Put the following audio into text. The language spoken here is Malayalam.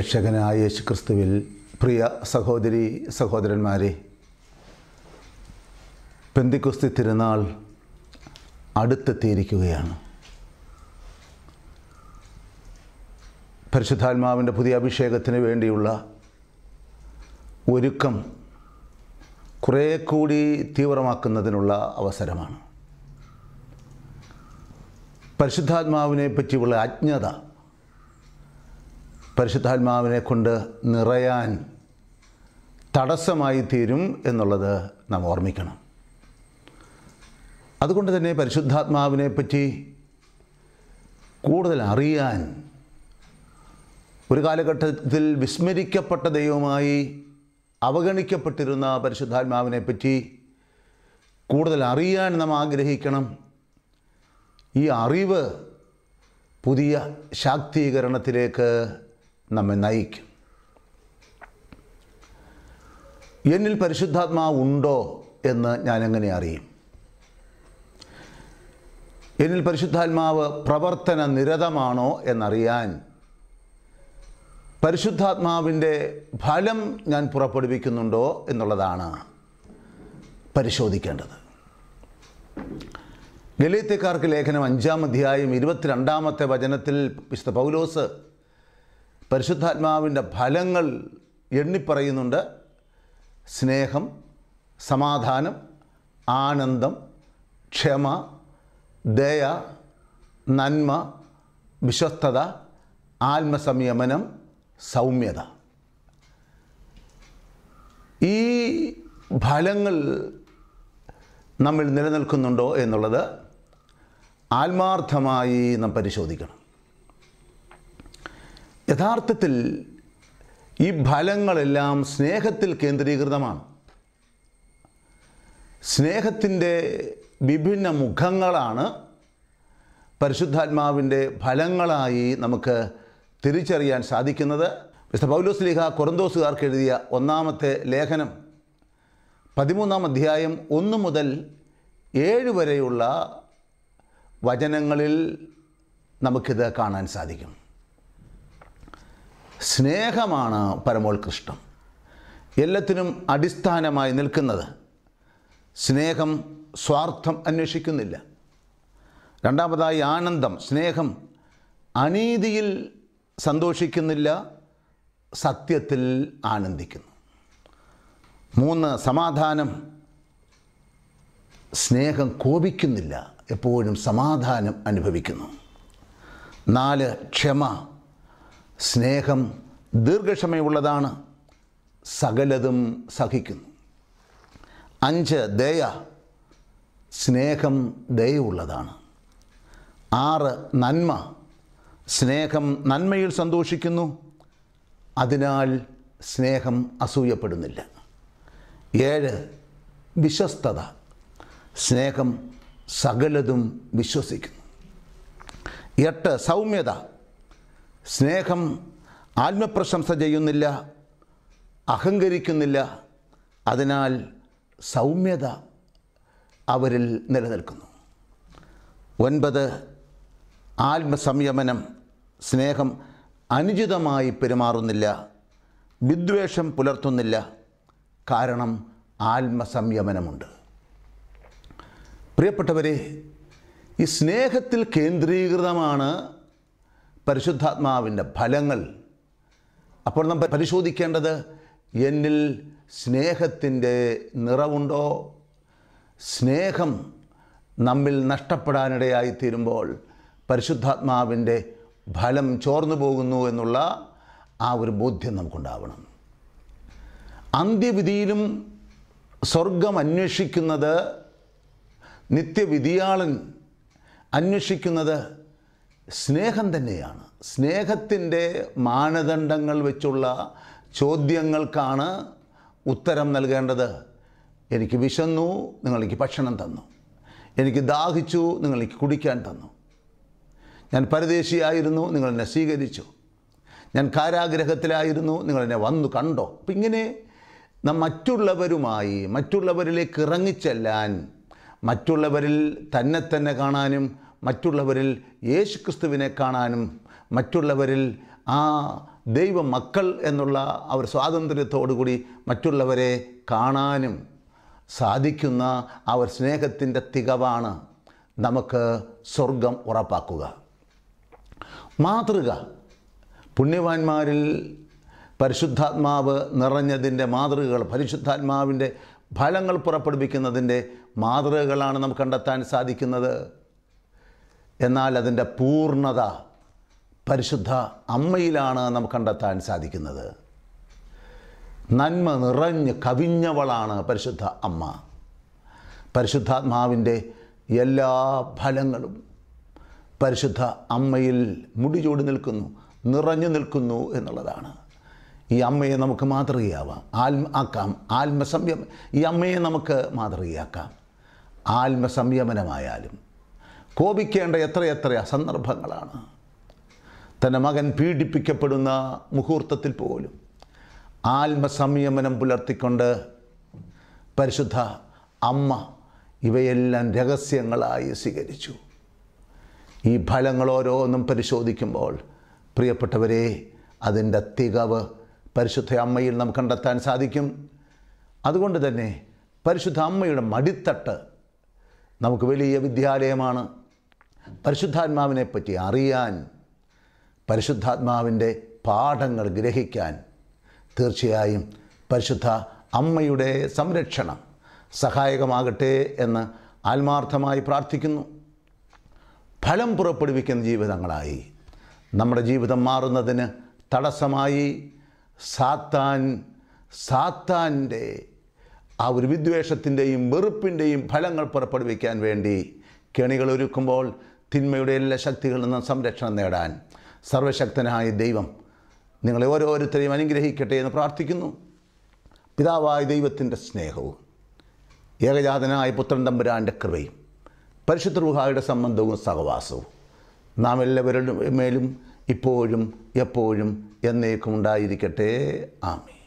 രക്ഷകനായ യേശു ക്രിസ്തുവിൽ പ്രിയ സഹോദരി സഹോദരന്മാരെ പെന്തിക്കുസ്തി തിരുനാൾ അടുത്തെത്തിയിരിക്കുകയാണ് പരിശുദ്ധാത്മാവിൻ്റെ പുതിയ അഭിഷേകത്തിന് വേണ്ടിയുള്ള ഒരുക്കം കുറേ കൂടി തീവ്രമാക്കുന്നതിനുള്ള അവസരമാണ് പരിശുദ്ധാത്മാവിനെ പറ്റിയുള്ള അജ്ഞത പരിശുദ്ധാത്മാവിനെ കൊണ്ട് നിറയാൻ തടസ്സമായി തീരും എന്നുള്ളത് നാം ഓർമ്മിക്കണം അതുകൊണ്ട് തന്നെ പരിശുദ്ധാത്മാവിനെ പറ്റി കൂടുതൽ അറിയാൻ ഒരു കാലഘട്ടത്തിൽ വിസ്മരിക്കപ്പെട്ട ദൈവമായി അവഗണിക്കപ്പെട്ടിരുന്ന പരിശുദ്ധാത്മാവിനെ പറ്റി കൂടുതൽ അറിയാൻ നാം ആഗ്രഹിക്കണം ഈ അറിവ് പുതിയ ശാക്തീകരണത്തിലേക്ക് നമ്മെ നയിക്കും എന്നിൽ പരിശുദ്ധാത്മാവ് ഉണ്ടോ എന്ന് ഞാൻ എങ്ങനെ അറിയും എന്നിൽ പരിശുദ്ധാത്മാവ് പ്രവർത്തന നിരതമാണോ എന്നറിയാൻ പരിശുദ്ധാത്മാവിൻ്റെ ഫലം ഞാൻ പുറപ്പെടുവിക്കുന്നുണ്ടോ എന്നുള്ളതാണ് പരിശോധിക്കേണ്ടത് ഗലീത്തക്കാർക്ക് ലേഖനം അഞ്ചാം അധ്യായം ഇരുപത്തിരണ്ടാമത്തെ വചനത്തിൽ വിശുദ്ധ പൗലോസ് പരിശുദ്ധാത്മാവിൻ്റെ ഫലങ്ങൾ എണ്ണിപ്പറയുന്നുണ്ട് സ്നേഹം സമാധാനം ആനന്ദം ക്ഷമ ദയ നന്മ വിശ്വസ്തത ആത്മസംയമനം സൗമ്യത ഈ ഫലങ്ങൾ നമ്മൾ നിലനിൽക്കുന്നുണ്ടോ എന്നുള്ളത് ആത്മാർത്ഥമായി നാം പരിശോധിക്കണം യഥാർത്ഥത്തിൽ ഈ ഫലങ്ങളെല്ലാം സ്നേഹത്തിൽ കേന്ദ്രീകൃതമാണ് സ്നേഹത്തിൻ്റെ വിഭിന്ന മുഖങ്ങളാണ് പരിശുദ്ധാത്മാവിൻ്റെ ഫലങ്ങളായി നമുക്ക് തിരിച്ചറിയാൻ സാധിക്കുന്നത് വിശുദ്ധ പൗലോസ് ലീഹ കൊറന്തോസുകാർക്ക് എഴുതിയ ഒന്നാമത്തെ ലേഖനം പതിമൂന്നാം അധ്യായം ഒന്ന് മുതൽ ഏഴ് വരെയുള്ള വചനങ്ങളിൽ നമുക്കിത് കാണാൻ സാധിക്കും സ്നേഹമാണ് പരമോത്കൃഷ്ടം എല്ലാത്തിനും അടിസ്ഥാനമായി നിൽക്കുന്നത് സ്നേഹം സ്വാർത്ഥം അന്വേഷിക്കുന്നില്ല രണ്ടാമതായി ആനന്ദം സ്നേഹം അനീതിയിൽ സന്തോഷിക്കുന്നില്ല സത്യത്തിൽ ആനന്ദിക്കുന്നു മൂന്ന് സമാധാനം സ്നേഹം കോപിക്കുന്നില്ല എപ്പോഴും സമാധാനം അനുഭവിക്കുന്നു നാല് ക്ഷമ സ്നേഹം ദീർഘക്ഷമയുള്ളതാണ് സകലതും സഹിക്കുന്നു അഞ്ച് ദയ സ്നേഹം ദയുള്ളതാണ് ആറ് നന്മ സ്നേഹം നന്മയിൽ സന്തോഷിക്കുന്നു അതിനാൽ സ്നേഹം അസൂയപ്പെടുന്നില്ല ഏഴ് വിശ്വസ്തത സ്നേഹം സകലതും വിശ്വസിക്കുന്നു എട്ട് സൗമ്യത സ്നേഹം ആത്മപ്രശംസ ചെയ്യുന്നില്ല അഹങ്കരിക്കുന്നില്ല അതിനാൽ സൗമ്യത അവരിൽ നിലനിൽക്കുന്നു ഒൻപത് ആത്മസംയമനം സ്നേഹം അനുചിതമായി പെരുമാറുന്നില്ല വിദ്വേഷം പുലർത്തുന്നില്ല കാരണം ആത്മസംയമനമുണ്ട് പ്രിയപ്പെട്ടവരെ ഈ സ്നേഹത്തിൽ കേന്ദ്രീകൃതമാണ് പരിശുദ്ധാത്മാവിൻ്റെ ഫലങ്ങൾ അപ്പോൾ നാം പരിശോധിക്കേണ്ടത് എന്നിൽ സ്നേഹത്തിൻ്റെ നിറവുണ്ടോ സ്നേഹം നമ്മിൽ നഷ്ടപ്പെടാനിടയായി തീരുമ്പോൾ പരിശുദ്ധാത്മാവിൻ്റെ ഫലം ചോർന്നു പോകുന്നു എന്നുള്ള ആ ഒരു ബോധ്യം നമുക്കുണ്ടാവണം അന്ത്യവിധിയിലും സ്വർഗം അന്വേഷിക്കുന്നത് നിത്യവിധിയാളൻ അന്വേഷിക്കുന്നത് സ്നേഹം തന്നെയാണ് സ്നേഹത്തിൻ്റെ മാനദണ്ഡങ്ങൾ വെച്ചുള്ള ചോദ്യങ്ങൾക്കാണ് ഉത്തരം നൽകേണ്ടത് എനിക്ക് വിശന്നു നിങ്ങൾ എനിക്ക് ഭക്ഷണം തന്നു എനിക്ക് ദാഹിച്ചു നിങ്ങൾ എനിക്ക് കുടിക്കാൻ തന്നു ഞാൻ പരദേശിയായിരുന്നു നിങ്ങൾ സ്വീകരിച്ചു ഞാൻ കാരാഗ്രഹത്തിലായിരുന്നു നിങ്ങൾ എന്നെ വന്നു കണ്ടോ അപ്പം ഇങ്ങനെ നാം മറ്റുള്ളവരുമായി മറ്റുള്ളവരിലേക്ക് ഇറങ്ങിച്ചെല്ലാൻ മറ്റുള്ളവരിൽ തന്നെ തന്നെ കാണാനും മറ്റുള്ളവരിൽ യേശുക്രിസ്തുവിനെ കാണാനും മറ്റുള്ളവരിൽ ആ ദൈവ മക്കൾ എന്നുള്ള അവർ സ്വാതന്ത്ര്യത്തോടുകൂടി മറ്റുള്ളവരെ കാണാനും സാധിക്കുന്ന ആ സ്നേഹത്തിൻ്റെ തികവാണ് നമുക്ക് സ്വർഗം ഉറപ്പാക്കുക മാതൃക പുണ്യവാന്മാരിൽ പരിശുദ്ധാത്മാവ് നിറഞ്ഞതിൻ്റെ മാതൃകകൾ പരിശുദ്ധാത്മാവിൻ്റെ ഫലങ്ങൾ പുറപ്പെടുവിക്കുന്നതിൻ്റെ മാതൃകകളാണ് നമുക്ക് കണ്ടെത്താൻ സാധിക്കുന്നത് എന്നാൽ അതിൻ്റെ പൂർണ്ണത പരിശുദ്ധ അമ്മയിലാണ് നമുക്ക് കണ്ടെത്താൻ സാധിക്കുന്നത് നന്മ നിറഞ്ഞ് കവിഞ്ഞവളാണ് പരിശുദ്ധ അമ്മ പരിശുദ്ധാത്മാവിൻ്റെ എല്ലാ ഫലങ്ങളും പരിശുദ്ധ അമ്മയിൽ ചൂടി നിൽക്കുന്നു നിറഞ്ഞു നിൽക്കുന്നു എന്നുള്ളതാണ് ഈ അമ്മയെ നമുക്ക് മാതൃകയാവാം ആത്മ ആക്കാം ആത്മസംയമ ഈ അമ്മയെ നമുക്ക് മാതൃകയാക്കാം ആത്മസംയമനമായാലും കോപിക്കേണ്ട എത്രയെത്ര സന്ദർഭങ്ങളാണ് തൻ്റെ മകൻ പീഡിപ്പിക്കപ്പെടുന്ന മുഹൂർത്തത്തിൽ പോലും ആത്മസംയമനം പുലർത്തിക്കൊണ്ട് പരിശുദ്ധ അമ്മ ഇവയെല്ലാം രഹസ്യങ്ങളായി സ്വീകരിച്ചു ഈ ഫലങ്ങൾ ഓരോന്നും പരിശോധിക്കുമ്പോൾ പ്രിയപ്പെട്ടവരെ അതിൻ്റെ തികവ് പരിശുദ്ധ അമ്മയിൽ നാം കണ്ടെത്താൻ സാധിക്കും അതുകൊണ്ട് തന്നെ പരിശുദ്ധ അമ്മയുടെ മടിത്തട്ട് നമുക്ക് വലിയ വിദ്യാലയമാണ് പരിശുദ്ധാത്മാവിനെ പറ്റി അറിയാൻ പരിശുദ്ധാത്മാവിൻ്റെ പാഠങ്ങൾ ഗ്രഹിക്കാൻ തീർച്ചയായും പരിശുദ്ധ അമ്മയുടെ സംരക്ഷണം സഹായകമാകട്ടെ എന്ന് ആത്മാർത്ഥമായി പ്രാർത്ഥിക്കുന്നു ഫലം പുറപ്പെടുവിക്കുന്ന ജീവിതങ്ങളായി നമ്മുടെ ജീവിതം മാറുന്നതിന് തടസ്സമായി സാത്താൻ സാത്താൻ്റെ ആ ഒരു വിദ്വേഷത്തിൻ്റെയും വെറുപ്പിൻ്റെയും ഫലങ്ങൾ പുറപ്പെടുവിക്കാൻ വേണ്ടി കെണികൾ തിന്മയുടെ എല്ലാ ശക്തികളിൽ നിന്നും സംരക്ഷണം നേടാൻ സർവശക്തനായ ദൈവം നിങ്ങളെ ഓരോരുത്തരെയും അനുഗ്രഹിക്കട്ടെ എന്ന് പ്രാർത്ഥിക്കുന്നു പിതാവായ ദൈവത്തിൻ്റെ സ്നേഹവും ഏകജാതനായ പുത്രൻ തമ്പുരാൻ്റെ കൃപയും പരിശുദ്ധ റുഹായുടെ സംബന്ധവും സഹവാസവും നാം എല്ലാവരുടെ മേലും ഇപ്പോഴും എപ്പോഴും എന്നേക്കും ഉണ്ടായിരിക്കട്ടെ ആമേ